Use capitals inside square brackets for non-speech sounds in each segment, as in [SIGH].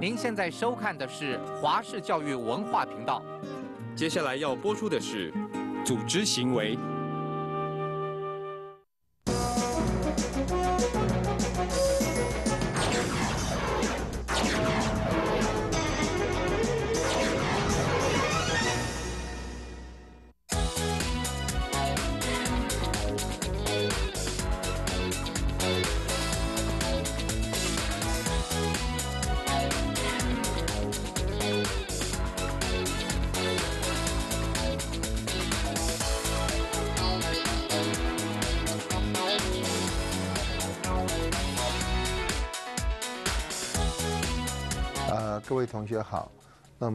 您现在收看的是华视教育文化频道，接下来要播出的是《组织行为》。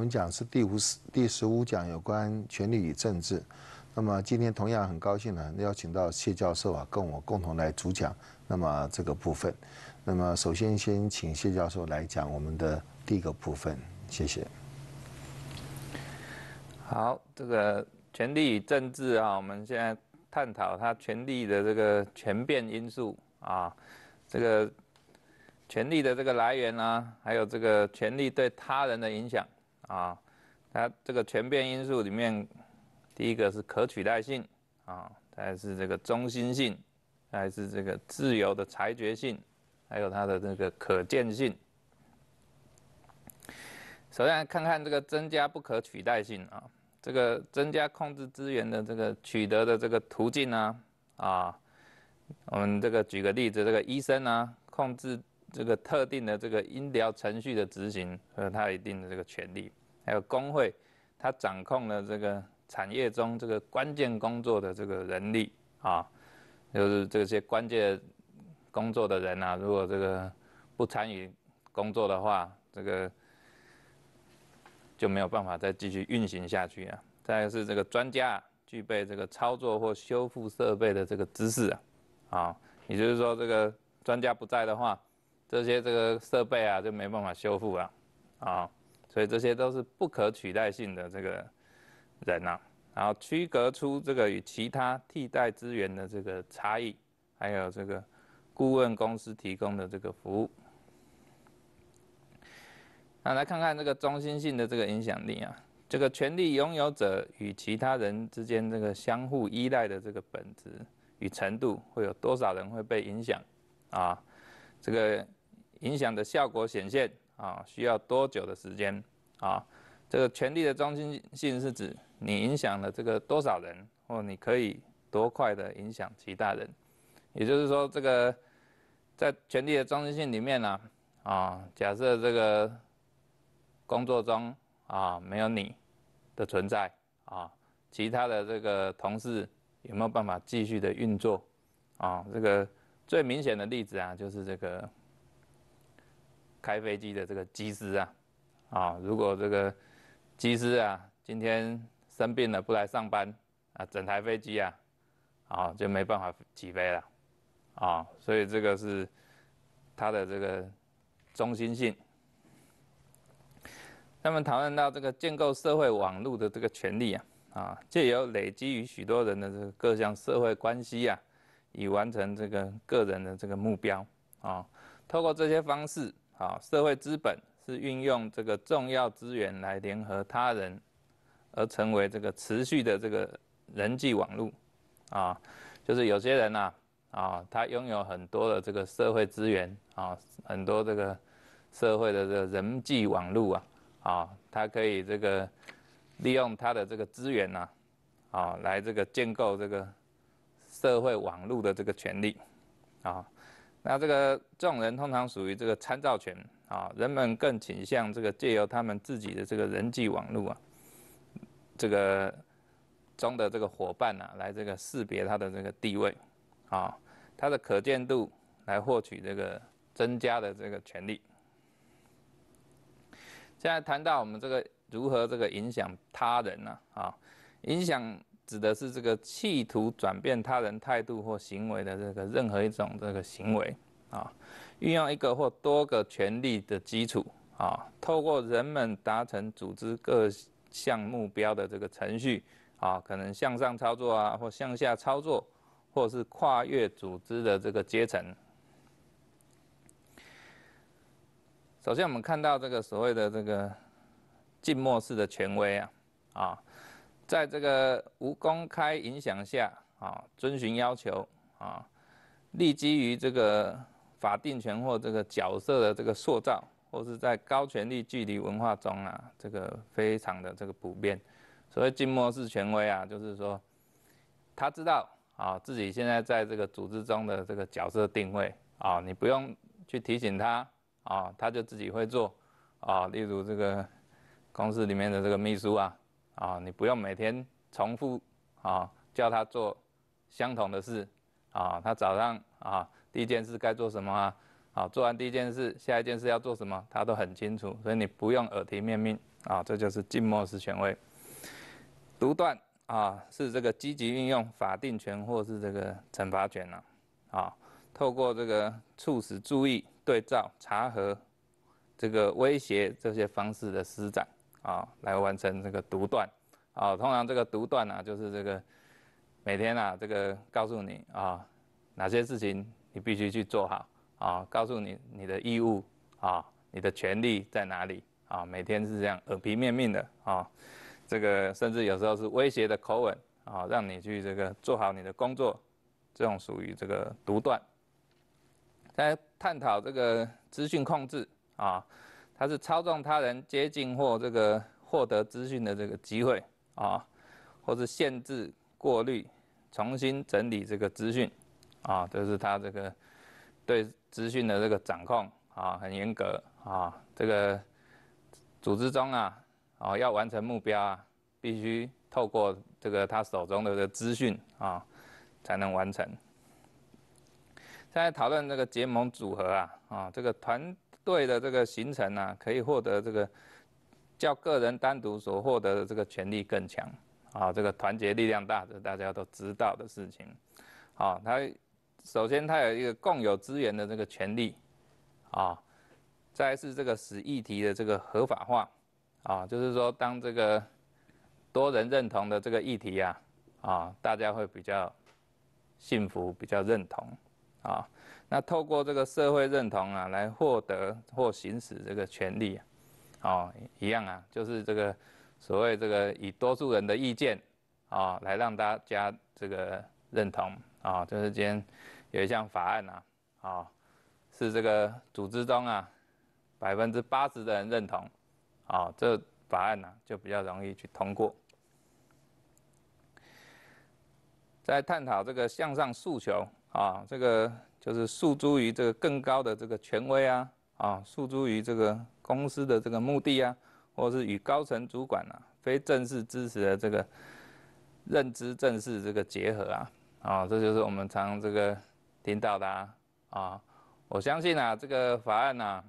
们讲是第五十第十五讲有关权力与政治，那么今天同样很高兴呢，邀请到谢教授啊，跟我共同来主讲那么这个部分。那么首先先请谢教授来讲我们的第一个部分，谢谢。好，这个权力与政治啊，我们现在探讨它权力的这个权变因素啊，这个权力的这个来源啊，还有这个权力对他人的影响。啊，它这个全变因素里面，第一个是可取代性啊，还是这个中心性，还是这个自由的裁决性，还有它的这个可见性。首先看看这个增加不可取代性啊，这个增加控制资源的这个取得的这个途径呢，啊，我们这个举个例子，这个医生啊，控制。这个特定的这个医疗程序的执行和他一定的这个权利，还有工会，他掌控了这个产业中这个关键工作的这个人力啊，就是这些关键工作的人呐，如果这个不参与工作的话，这个就没有办法再继续运行下去啊。再是这个专家具备这个操作或修复设备的这个知识啊，啊，也就是说这个专家不在的话。这些这个设备啊，就没办法修复啊，啊，所以这些都是不可取代性的这个人呐，然后区隔出这个与其他替代资源的这个差异，还有这个顾问公司提供的这个服务。那来看看这个中心性的这个影响力啊，这个权力拥有者与其他人之间这个相互依赖的这个本质与程度，会有多少人会被影响啊？这个影响的效果显现啊，需要多久的时间啊？这个权力的中心性是指你影响了这个多少人，或你可以多快的影响其他人。也就是说，这个在权力的中心性里面呢，啊，假设这个工作中啊没有你的存在啊，其他的这个同事有没有办法继续的运作啊？这个。最明显的例子啊，就是这个开飞机的这个机师啊，啊，如果这个机师啊今天生病了不来上班啊，整台飞机啊，啊，就没办法起飞了啊，所以这个是它的这个中心性。那么讨论到这个建构社会网络的这个权利啊，啊，借由累积于许多人的这个各项社会关系啊。已完成这个个人的这个目标啊，透过这些方式啊，社会资本是运用这个重要资源来联合他人，而成为这个持续的这个人际网络啊，就是有些人呐啊，他拥有很多的这个社会资源啊，很多这个社会的这个人际网络啊啊，他可以这个利用他的这个资源呐啊来这个建构这个。社会网络的这个权利，啊，那这个这种人通常属于这个参照权啊，人们更倾向这个借由他们自己的这个人际网络啊，这个中的这个伙伴啊，来这个识别他的这个地位啊，他的可见度，来获取这个增加的这个权利。现在谈到我们这个如何这个影响他人呢？啊，影响。指的是这个企图转变他人态度或行为的这个任何一种这个行为啊，运用一个或多个权力的基础啊，透过人们达成组织各项目标的这个程序啊，可能向上操作啊，或向下操作，或是跨越组织的这个阶层。首先，我们看到这个所谓的这个静默式的权威啊啊。在这个无公开影响下啊，遵循要求啊，立基于这个法定权或这个角色的这个塑造，或是在高权力距离文化中啊，这个非常的这个普遍。所谓静默式权威啊，就是说他知道啊自己现在在这个组织中的这个角色定位啊，你不用去提醒他啊，他就自己会做啊。例如这个公司里面的这个秘书啊。啊，你不用每天重复啊，叫他做相同的事啊。他早上啊，第一件事该做什么啊？好，做完第一件事，下一件事要做什么，他都很清楚。所以你不用耳提面命啊，这就是静默式权威。独断啊，是这个积极运用法定权或是这个惩罚权呢？啊，透过这个促使注意、对照、查核、这个威胁这些方式的施展。啊，来完成这个独断，啊，通常这个独断呢，就是这个每天啊，这个告诉你啊，哪些事情你必须去做好啊，告诉你你的义务啊，你的权利在哪里啊，每天是这样耳皮面命的啊，这个甚至有时候是威胁的口吻啊，让你去这个做好你的工作，这种属于这个独断。在探讨这个资讯控制啊。它是操纵他人接近或这个获得资讯的这个机会啊，或是限制、过滤、重新整理这个资讯啊，这是他这个对资讯的这个掌控啊，很严格啊。这个组织中啊，哦，要完成目标啊，必须透过这个他手中的这个资讯啊，才能完成。现在讨论这个结盟组合啊，啊，这个团。对的，这个形成呢，可以获得这个叫个人单独所获得的这个权利更强啊，这个团结力量大的，大家都知道的事情。啊，它首先它有一个共有资源的这个权利啊，再是这个使议题的这个合法化啊，就是说当这个多人认同的这个议题啊啊，大家会比较幸福，比较认同啊。那透过这个社会认同啊，来获得或行使这个权利啊，哦，一样啊，就是这个所谓这个以多数人的意见啊，来让大家这个认同啊，就是今天有一项法案啊，啊，是这个组织中啊，百分之八十的人认同，啊，这法案呢，就比较容易去通过。在探讨这个向上诉求啊，这个。就是诉诸于这个更高的这个权威啊啊，诉诸于这个公司的这个目的啊，或者是与高层主管啊，非正式知识的这个认知正式这个结合啊啊，这就是我们常这个听到的啊。我相信啊，这个法案呢，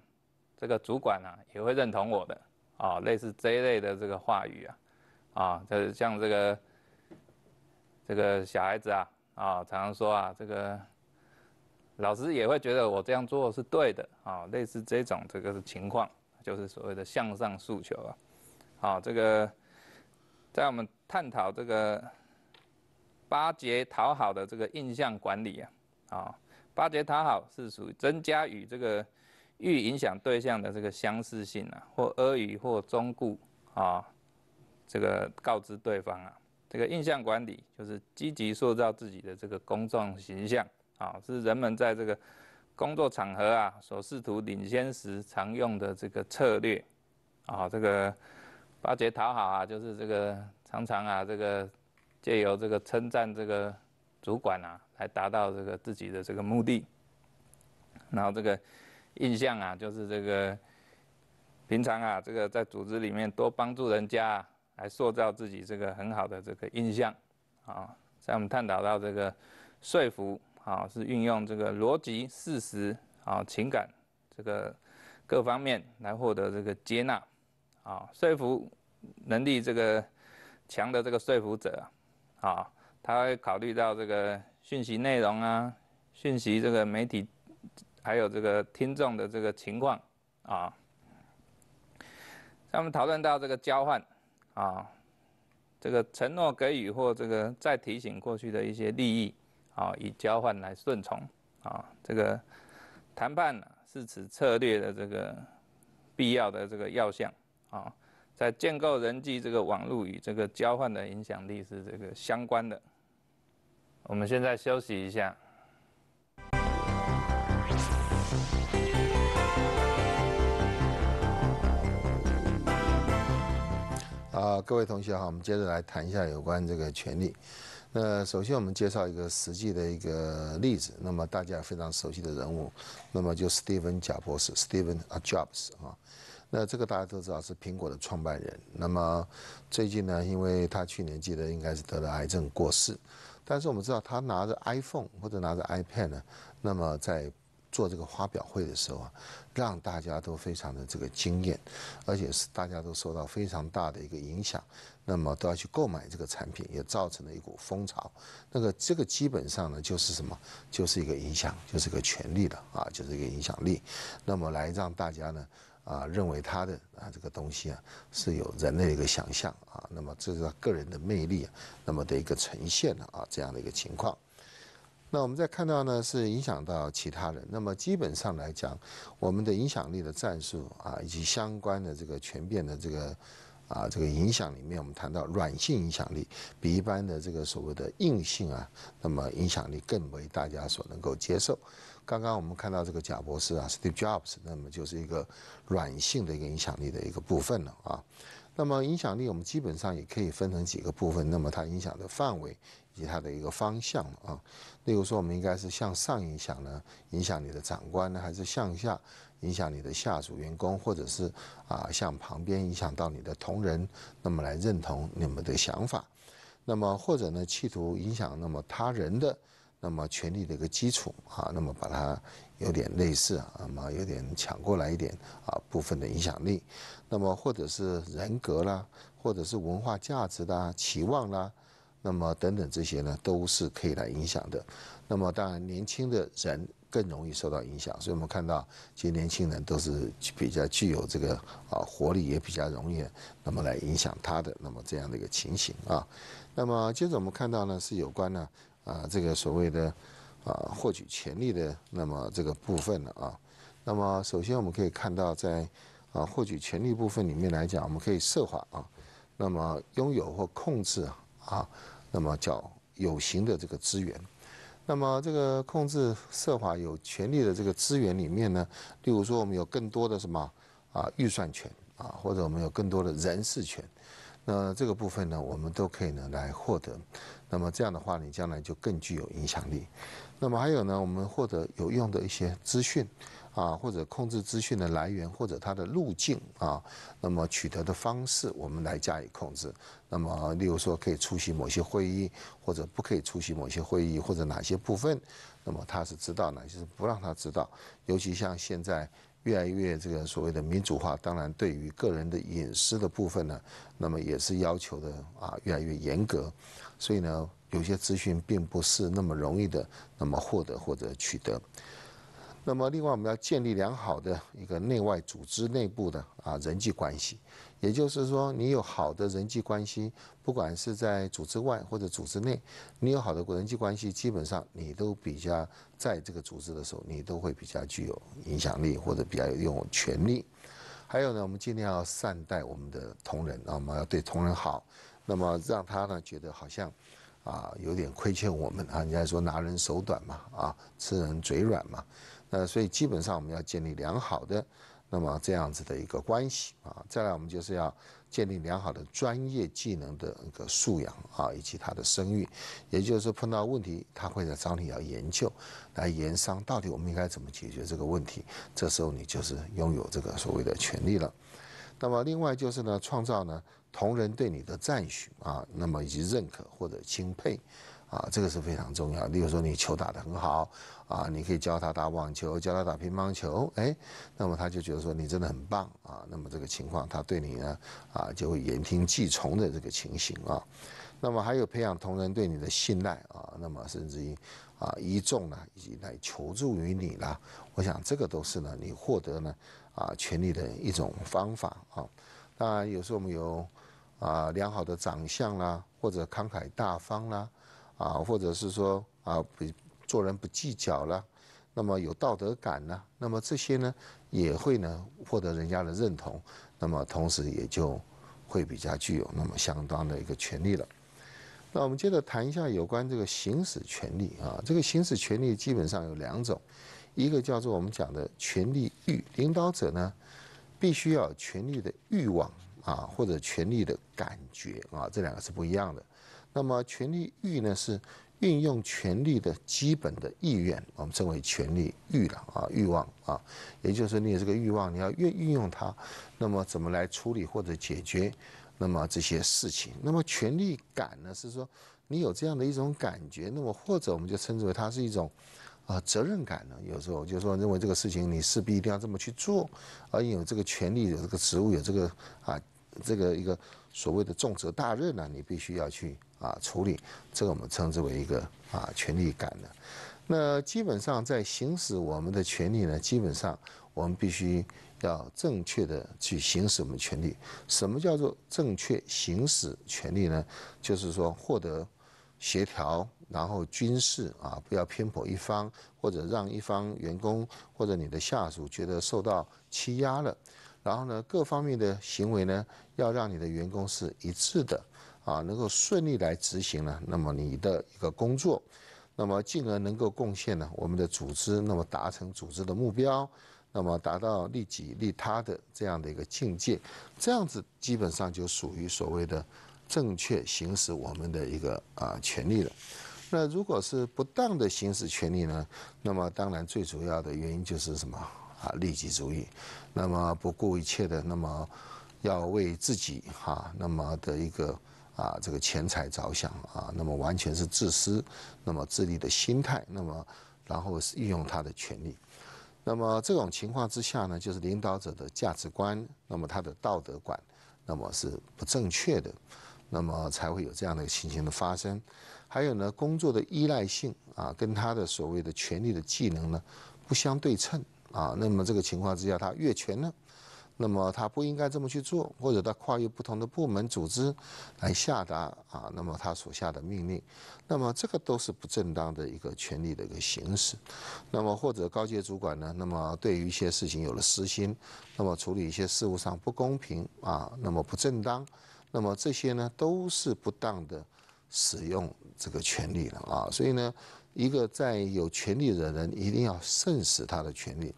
这个主管啊也会认同我的啊，类似这一类的这个话语啊啊，就是像这个这个小孩子啊啊，常常说啊这个。老师也会觉得我这样做是对的啊，类似这种这个情况，就是所谓的向上诉求啊，啊，这个在我们探讨这个巴结讨好的这个印象管理啊，啊，巴结讨好是属于增加与这个欲影响对象的这个相似性啊，或阿谀或忠固啊，这个告知对方啊，这个印象管理就是积极塑造自己的这个公众形象。啊，是人们在这个工作场合啊，所试图领先时常用的这个策略啊。这个巴结讨好啊，就是这个常常啊，这个借由这个称赞这个主管啊，来达到这个自己的这个目的。然后这个印象啊，就是这个平常啊，这个在组织里面多帮助人家，啊。来塑造自己这个很好的这个印象啊。在我们探讨到这个说服。啊，是运用这个逻辑、事实啊、情感这个各方面来获得这个接纳啊，说服能力这个强的这个说服者啊，他会考虑到这个讯息内容啊、讯息这个媒体还有这个听众的这个情况啊。那们讨论到这个交换啊，这个承诺给予或这个再提醒过去的一些利益。啊，以交换来顺从，啊，这个谈判呢是此策略的这个必要的这个要项啊，在建构人际这个网络与这个交换的影响力是这个相关的。我们现在休息一下。啊，各位同学好，我们接着来谈一下有关这个权利。那首先我们介绍一个实际的一个例子，那么大家非常熟悉的人物，那么就 Steven 贾博士 Steven Jobs 啊，那这个大家都知道是苹果的创办人。那么最近呢，因为他去年记得应该是得了癌症过世，但是我们知道他拿着 iPhone 或者拿着 iPad 呢，那么在。做这个发表会的时候啊，让大家都非常的这个惊艳，而且是大家都受到非常大的一个影响，那么都要去购买这个产品，也造成了一股风潮。那个这个基本上呢，就是什么，就是一个影响，就是一个权力的啊，就是一个影响力。那么来让大家呢啊，认为他的啊这个东西啊是有人类的一个想象啊，那么这是他个人的魅力，那么的一个呈现的啊这样的一个情况。那我们再看到呢，是影响到其他人。那么基本上来讲，我们的影响力的战术啊，以及相关的这个全变的这个啊这个影响里面，我们谈到软性影响力比一般的这个所谓的硬性啊，那么影响力更为大家所能够接受。刚刚我们看到这个贾博士啊，Steve Jobs，那么就是一个软性的一个影响力的一个部分了啊。那么影响力我们基本上也可以分成几个部分，那么它影响的范围。以及他的一个方向啊，例如说，我们应该是向上影响呢，影响你的长官呢，还是向下影响你的下属员工，或者是啊，向旁边影响到你的同仁，那么来认同你们的想法，那么或者呢，企图影响那么他人的那么权力的一个基础啊，那么把它有点类似啊，那么有点抢过来一点啊部分的影响力，那么或者是人格啦，或者是文化价值的期望啦。那么等等这些呢，都是可以来影响的。那么当然，年轻的人更容易受到影响，所以我们看到，其实年轻人都是比较具有这个啊活力，也比较容易那么来影响他的。那么这样的一个情形啊。那么接着我们看到呢，是有关呢啊这个所谓的啊获取权利的那么这个部分了啊。那么首先我们可以看到，在啊获取权利部分里面来讲，我们可以设法啊，那么拥有或控制啊。那么叫有形的这个资源，那么这个控制设法有权利的这个资源里面呢，例如说我们有更多的什么啊预算权啊，或者我们有更多的人事权，那这个部分呢，我们都可以呢来获得，那么这样的话你将来就更具有影响力，那么还有呢，我们获得有用的一些资讯。啊，或者控制资讯的来源，或者它的路径啊，那么取得的方式，我们来加以控制。那么，例如说可以出席某些会议，或者不可以出席某些会议，或者哪些部分，那么他是知道哪些是不让他知道。尤其像现在越来越这个所谓的民主化，当然对于个人的隐私的部分呢，那么也是要求的啊越来越严格。所以呢，有些资讯并不是那么容易的那么获得或者取得。那么，另外我们要建立良好的一个内外组织内部的啊人际关系，也就是说，你有好的人际关系，不管是在组织外或者组织内，你有好的人际关系，基本上你都比较在这个组织的时候，你都会比较具有影响力或者比较有权力。还有呢，我们尽量要善待我们的同仁啊，我们要对同仁好，那么让他呢觉得好像啊有点亏欠我们啊，人家说拿人手短嘛啊，吃人嘴软嘛。呃，所以基本上我们要建立良好的，那么这样子的一个关系啊。再来，我们就是要建立良好的专业技能的一个素养啊，以及他的声誉。也就是碰到问题，他会在找你要研究，来研商到底我们应该怎么解决这个问题。这时候你就是拥有这个所谓的权利了。那么另外就是呢，创造呢同人对你的赞许啊，那么以及认可或者钦佩。啊，这个是非常重要。例如说，你球打得很好啊，你可以教他打网球，教他打乒乓球，哎，那么他就觉得说你真的很棒啊，那么这个情况他对你呢啊就会言听计从的这个情形啊。那么还有培养同仁对你的信赖啊，那么甚至于啊一众呢，以及来求助于你啦，我想这个都是呢你获得呢啊权利的一种方法啊。当然有时候我们有啊良好的长相啦，或者慷慨大方啦。啊，或者是说啊，不做人不计较了，那么有道德感呢，那么这些呢也会呢获得人家的认同，那么同时也就会比较具有那么相当的一个权利了。那我们接着谈一下有关这个行使权利啊，这个行使权利基本上有两种，一个叫做我们讲的权利欲，领导者呢必须要权利的欲望啊，或者权利的感觉啊，这两个是不一样的。那么权力欲呢是运用权力的基本的意愿，我们称为权力欲了啊欲望啊，也就是你有这个欲望你要运运用它，那么怎么来处理或者解决那么这些事情？那么权力感呢是说你有这样的一种感觉，那么或者我们就称之为它是一种啊责任感呢，有时候就是说认为这个事情你势必一定要这么去做，而有这个权利有这个职务有这个啊这个一个。所谓的重责大任呢，你必须要去啊处理，这个我们称之为一个啊权力感的。那基本上在行使我们的权利呢，基本上我们必须要正确的去行使我们权利。什么叫做正确行使权利呢？就是说获得协调，然后军事啊，不要偏颇一方，或者让一方员工或者你的下属觉得受到欺压了。然后呢，各方面的行为呢，要让你的员工是一致的，啊，能够顺利来执行呢，那么你的一个工作，那么进而能够贡献呢，我们的组织，那么达成组织的目标，那么达到利己利他的这样的一个境界，这样子基本上就属于所谓的正确行使我们的一个啊权利了。那如果是不当的行使权利呢，那么当然最主要的原因就是什么？啊，利己主义，那么不顾一切的，那么要为自己哈，那么的一个啊，这个钱财着想啊，那么完全是自私，那么自利的心态，那么然后是运用他的权利。那么这种情况之下呢，就是领导者的价值观，那么他的道德观，那么是不正确的，那么才会有这样的一个情形的发生。还有呢，工作的依赖性啊，跟他的所谓的权力的技能呢不相对称。啊，那么这个情况之下，他越权呢，那么他不应该这么去做，或者他跨越不同的部门组织来下达啊，那么他所下的命令，那么这个都是不正当的一个权利的一个行使，那么或者高级主管呢，那么对于一些事情有了私心，那么处理一些事务上不公平啊，那么不正当，那么这些呢都是不当的使用这个权利了啊，所以呢。一个在有权利的人，一定要慎死他的权利，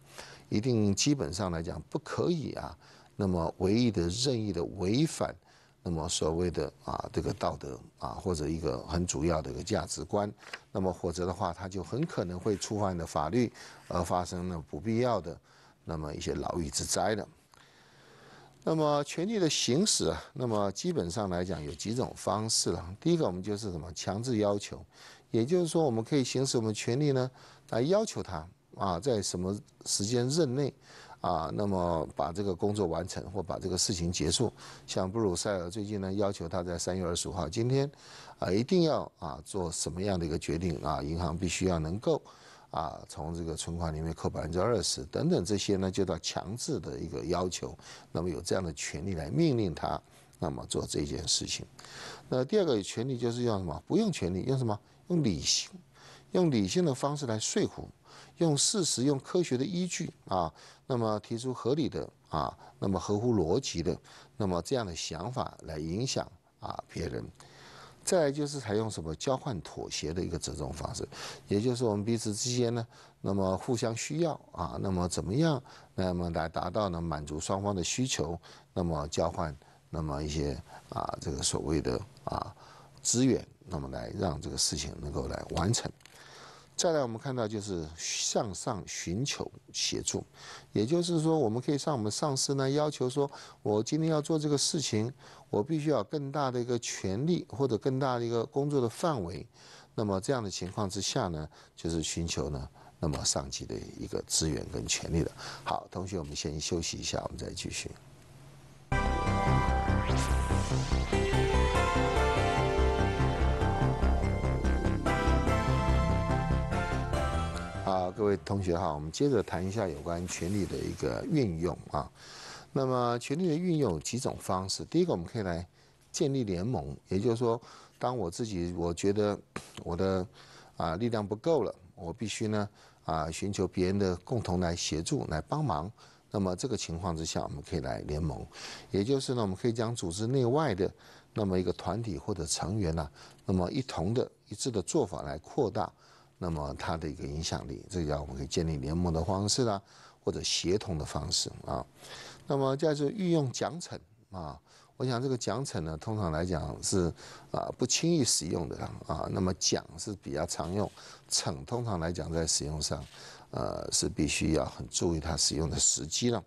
一定基本上来讲不可以啊。那么，唯一的任意的违反，那么所谓的啊这个道德啊或者一个很主要的一个价值观，那么否则的话，他就很可能会触犯的法律，而发生了不必要的那么一些牢狱之灾的。那么，权力的行使啊，那么基本上来讲有几种方式了。第一个，我们就是什么强制要求。也就是说，我们可以行使我们权利呢，来要求他啊，在什么时间任内，啊，那么把这个工作完成或把这个事情结束。像布鲁塞尔最近呢，要求他在三月二十五号今天，啊，一定要啊做什么样的一个决定啊，银行必须要能够啊从这个存款里面扣百分之二十等等这些呢，就到强制的一个要求。那么有这样的权利来命令他，那么做这件事情。那第二个权利就是用什么？不用权利，用什么？用理性，用理性的方式来说服，用事实，用科学的依据啊，那么提出合理的啊，那么合乎逻辑的，那么这样的想法来影响啊别人。再就是采用什么交换、妥协的一个这种方式，也就是我们彼此之间呢，那么互相需要啊，那么怎么样，那么来达到呢满足双方的需求，那么交换。那么一些啊，这个所谓的啊资源，那么来让这个事情能够来完成。再来，我们看到就是向上寻求协助，也就是说，我们可以上我们上司呢要求说，我今天要做这个事情，我必须要更大的一个权力或者更大的一个工作的范围。那么这样的情况之下呢，就是寻求呢，那么上级的一个资源跟权力的。好，同学，我们先休息一下，我们再继续。各位同学好，我们接着谈一下有关权力的一个运用啊。那么，权力的运用有几种方式。第一个，我们可以来建立联盟，也就是说，当我自己我觉得 [CLEARS THROAT] 我的啊力量不够了，我必须呢啊寻求别人的共同来协助、来帮忙。那么这个情况之下，我们可以来联盟，也就是呢，我们可以将组织内外的那么一个团体或者成员呢，那么一同的一致的做法来扩大。那么它的一个影响力，这叫我们可以建立联盟的方式啦，或者协同的方式啊。那么叫做运用奖惩啊，我想这个奖惩呢，通常来讲是啊不轻易使用的啊。那么奖是比较常用，惩通常来讲在使用上，呃是必须要很注意它使用的时机了。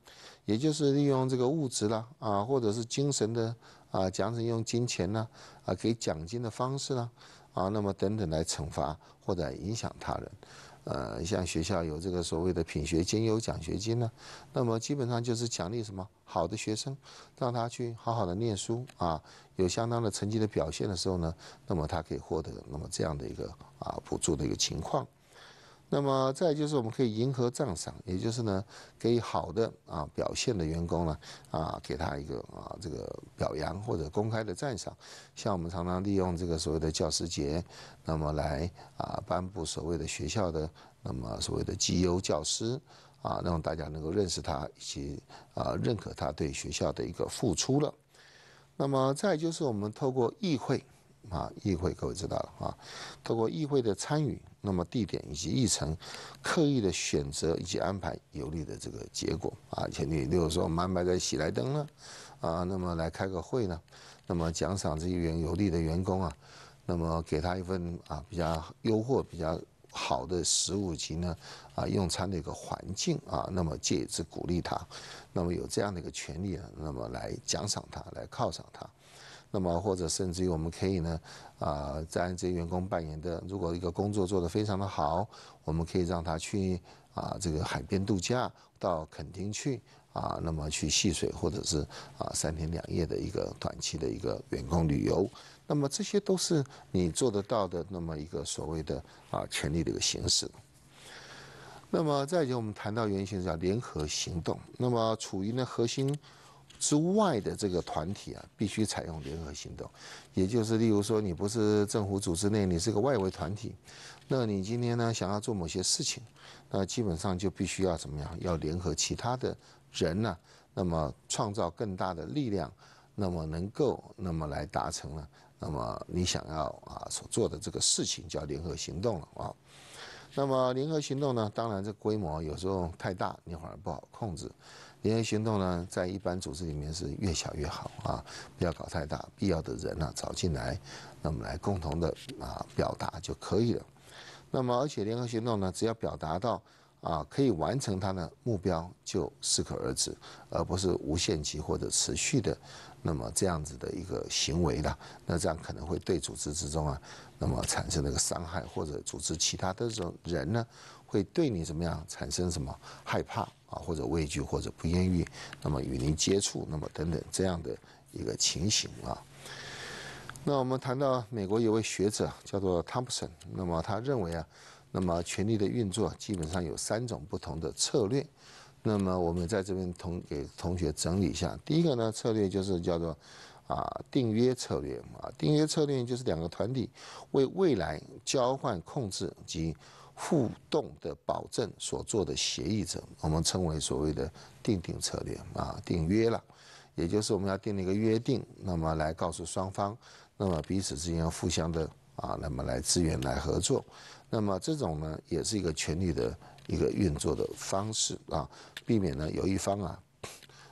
也就是利用这个物质啦啊，或者是精神的啊奖惩用金钱呢啊给奖金的方式呢。啊，那么等等来惩罚或者影响他人，呃，像学校有这个所谓的品学兼优奖学金呢，那么基本上就是奖励什么好的学生，让他去好好的念书啊，有相当的成绩的表现的时候呢，那么他可以获得那么这样的一个啊补助的一个情况。那么再就是我们可以迎合赞赏，也就是呢，给好的啊表现的员工呢啊，给他一个啊这个表扬或者公开的赞赏，像我们常常利用这个所谓的教师节，那么来啊颁布所谓的学校的那么所谓的“绩优教师”，啊让大家能够认识他以及啊认可他对学校的一个付出了。那么再就是我们透过议会。啊，议会各位知道了啊，通过议会的参与，那么地点以及议程刻意的选择以及安排有利的这个结果啊，前提，例如说我们安排在喜来登呢，啊，那么来开个会呢，那么奖赏这一员有利的员工啊，那么给他一份啊比较优惑比较好的食物及呢啊用餐的一个环境啊，那么借此鼓励他，那么有这样的一个权利呢，那么来奖赏他，来犒赏他。那么，或者甚至于，我们可以呢，啊，在这些员工扮演的，如果一个工作做得非常的好，我们可以让他去啊，这个海边度假，到垦丁去啊，那么去戏水，或者是啊三天两夜的一个短期的一个员工旅游，那么这些都是你做得到的那么一个所谓的啊权利的一个形式。那么再就我们谈到原型叫联合行动，那么处于呢核心。之外的这个团体啊，必须采用联合行动，也就是例如说，你不是政府组织内，你是个外围团体，那你今天呢想要做某些事情，那基本上就必须要怎么样？要联合其他的人呢，那么创造更大的力量，那么能够那么来达成呢，那么你想要啊所做的这个事情叫联合行动了啊。那么联合行动呢，当然这规模有时候太大，你反而不好控制。联合行动呢，在一般组织里面是越小越好啊，不要搞太大。必要的人呢，找进来，那么来共同的啊表达就可以了。那么，而且联合行动呢，只要表达到啊可以完成它的目标，就适可而止，而不是无限期或者持续的。那么这样子的一个行为啦，那这样可能会对组织之中啊，那么产生那个伤害，或者组织其他的这种人呢，会对你怎么样产生什么害怕？啊，或者畏惧，或者不愿意，那么与您接触，那么等等这样的一个情形啊。那我们谈到美国有位学者叫做汤普森，那么他认为啊，那么权力的运作基本上有三种不同的策略。那么我们在这边同给同学整理一下，第一个呢策略就是叫做啊订约策略啊，订约策略就是两个团体为未来交换控制及。互动的保证所做的协议者，我们称为所谓的定定策略啊，定约了，也就是我们要定了一个约定，那么来告诉双方，那么彼此之间要互相的啊，那么来支援来合作，那么这种呢也是一个权力的一个运作的方式啊，避免呢有一方啊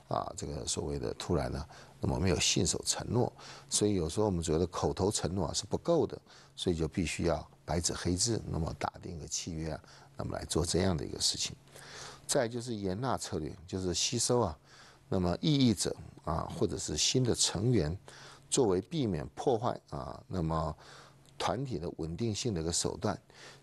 啊这个所谓的突然呢，那么没有信守承诺，所以有时候我们觉得口头承诺啊是不够的，所以就必须要。白纸黑字，那么打定一个契约啊，那么来做这样的一个事情。再就是延纳策略，就是吸收啊，那么异议者啊，或者是新的成员，作为避免破坏啊，那么团体的稳定性的一个手段。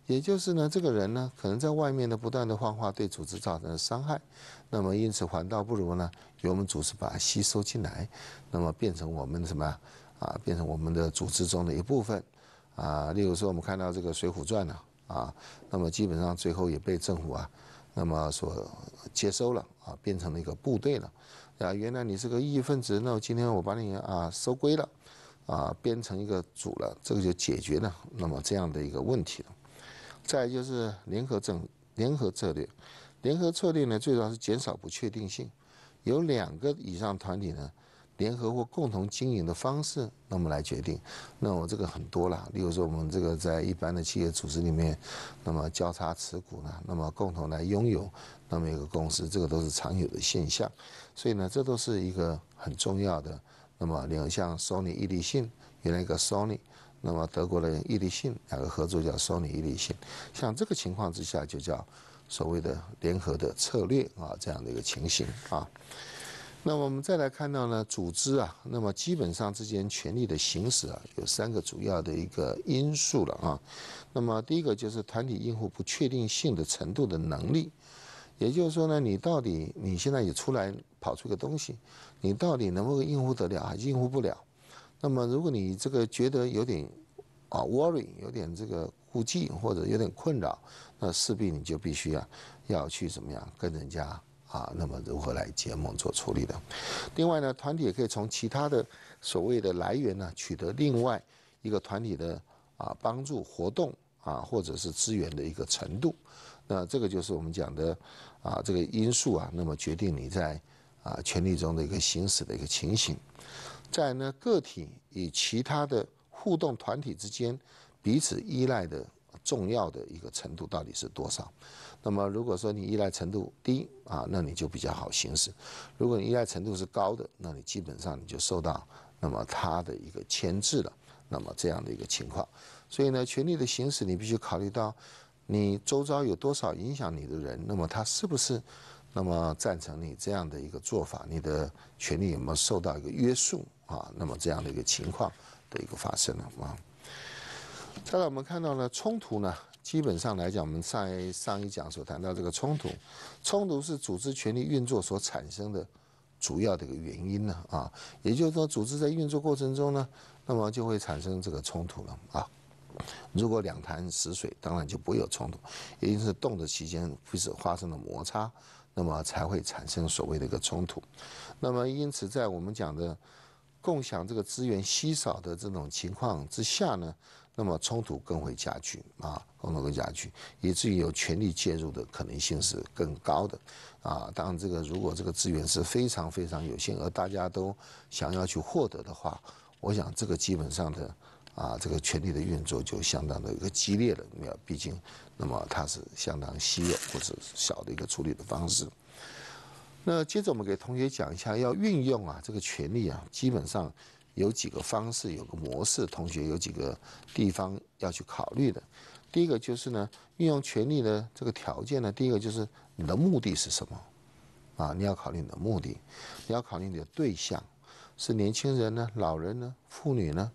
也就是呢，这个人呢，可能在外面呢不断的放化，对组织造成了伤害，那么因此反倒不如呢，由我们组织把它吸收进来，那么变成我们什么啊，变成我们的组织中的一部分。啊，例如说我们看到这个《水浒传》呢，啊，那么基本上最后也被政府啊，那么所接收了，啊，变成了一个部队了，啊，原来你是个异分子，那我今天我把你啊收归了，啊，变成一个组了，这个就解决了，那么这样的一个问题了。再就是联合整联合策略，联合策略呢，最主要是减少不确定性，有两个以上团体呢。联合或共同经营的方式，那么来决定。那我这个很多了，例如说我们这个在一般的企业组织里面，那么交叉持股呢，那么共同来拥有那么一个公司，这个都是常有的现象。所以呢，这都是一个很重要的。那么，你像 Sony 伊利信，原来一个 Sony，那么德国人伊利信两个合作叫 Sony 伊利信。像这个情况之下，就叫所谓的联合的策略啊，这样的一个情形啊。那我们再来看到呢，组织啊，那么基本上之间权力的行使啊，有三个主要的一个因素了啊。那么第一个就是团体应付不确定性的程度的能力，也就是说呢，你到底你现在也出来跑出个东西，你到底能不能应付得了还应付不了？那么如果你这个觉得有点啊 worry，有点这个顾忌或者有点困扰，那势必你就必须啊，要去怎么样跟人家。啊，那么如何来结盟做处理的？另外呢，团体也可以从其他的所谓的来源呢，取得另外一个团体的啊帮助、活动啊，或者是资源的一个程度。那这个就是我们讲的啊，这个因素啊，那么决定你在啊权力中的一个行使的一个情形。在呢个体与其他的互动团体之间彼此依赖的。重要的一个程度到底是多少？那么如果说你依赖程度低啊，那你就比较好行使；如果你依赖程度是高的，那你基本上你就受到那么他的一个牵制了。那么这样的一个情况，所以呢，权力的行使你必须考虑到你周遭有多少影响你的人，那么他是不是那么赞成你这样的一个做法？你的权力有没有受到一个约束啊？那么这样的一个情况的一个发生了啊？再来，我们看到呢，冲突呢，基本上来讲，我们在上一讲所谈到这个冲突，冲突是组织权力运作所产生的主要的一个原因呢啊，也就是说，组织在运作过程中呢，那么就会产生这个冲突了啊。如果两潭死水，当然就不会有冲突；，一定是动的期间，彼是发生了摩擦，那么才会产生所谓的一个冲突。那么，因此在我们讲的共享这个资源稀少的这种情况之下呢。那么冲突更会加剧啊，冲突会加剧，以至于有权力介入的可能性是更高的啊。当然，这个如果这个资源是非常非常有限，而大家都想要去获得的话，我想这个基本上的啊，这个权力的运作就相当的一个激烈了。没有，毕竟，那么它是相当稀有或者小的一个处理的方式。那接着我们给同学讲一下，要运用啊这个权力啊，基本上。有几个方式，有个模式。同学有几个地方要去考虑的。第一个就是呢，运用权力的这个条件呢，第一个就是你的目的是什么啊？你要考虑你的目的，你要考虑你的对象是年轻人呢，老人呢，妇女呢，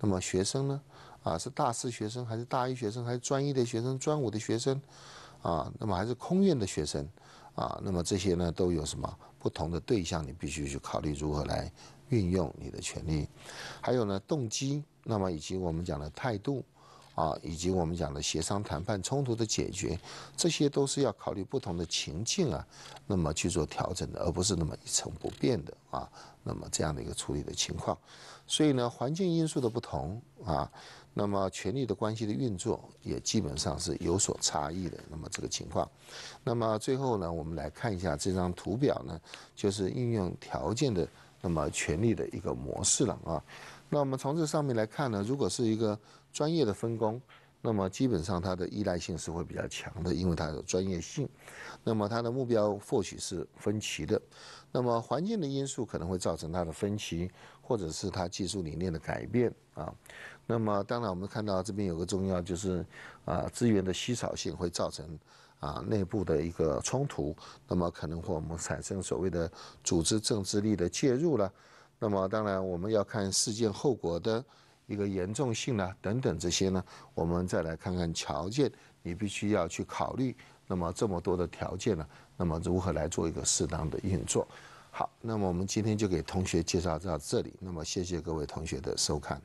那么学生呢？啊，是大四学生，还是大一学生，还是专一的学生，专五的学生？啊，那么还是空运的学生？啊，那么这些呢都有什么不同的对象？你必须去考虑如何来。运用你的权利，还有呢动机，那么以及我们讲的态度，啊，以及我们讲的协商谈判冲突的解决，这些都是要考虑不同的情境啊，那么去做调整的，而不是那么一成不变的啊，那么这样的一个处理的情况。所以呢，环境因素的不同啊，那么权力的关系的运作也基本上是有所差异的。那么这个情况，那么最后呢，我们来看一下这张图表呢，就是运用条件的。那么权力的一个模式了啊，那我们从这上面来看呢，如果是一个专业的分工，那么基本上它的依赖性是会比较强的，因为它的专业性，那么它的目标或许是分歧的，那么环境的因素可能会造成它的分歧，或者是它技术理念的改变啊，那么当然我们看到这边有个重要就是啊资源的稀少性会造成。啊，内部的一个冲突，那么可能会我们产生所谓的组织政治力的介入了。那么当然我们要看事件后果的一个严重性呢，等等这些呢，我们再来看看条件，你必须要去考虑。那么这么多的条件呢，那么如何来做一个适当的运作？好，那么我们今天就给同学介绍到这里。那么谢谢各位同学的收看。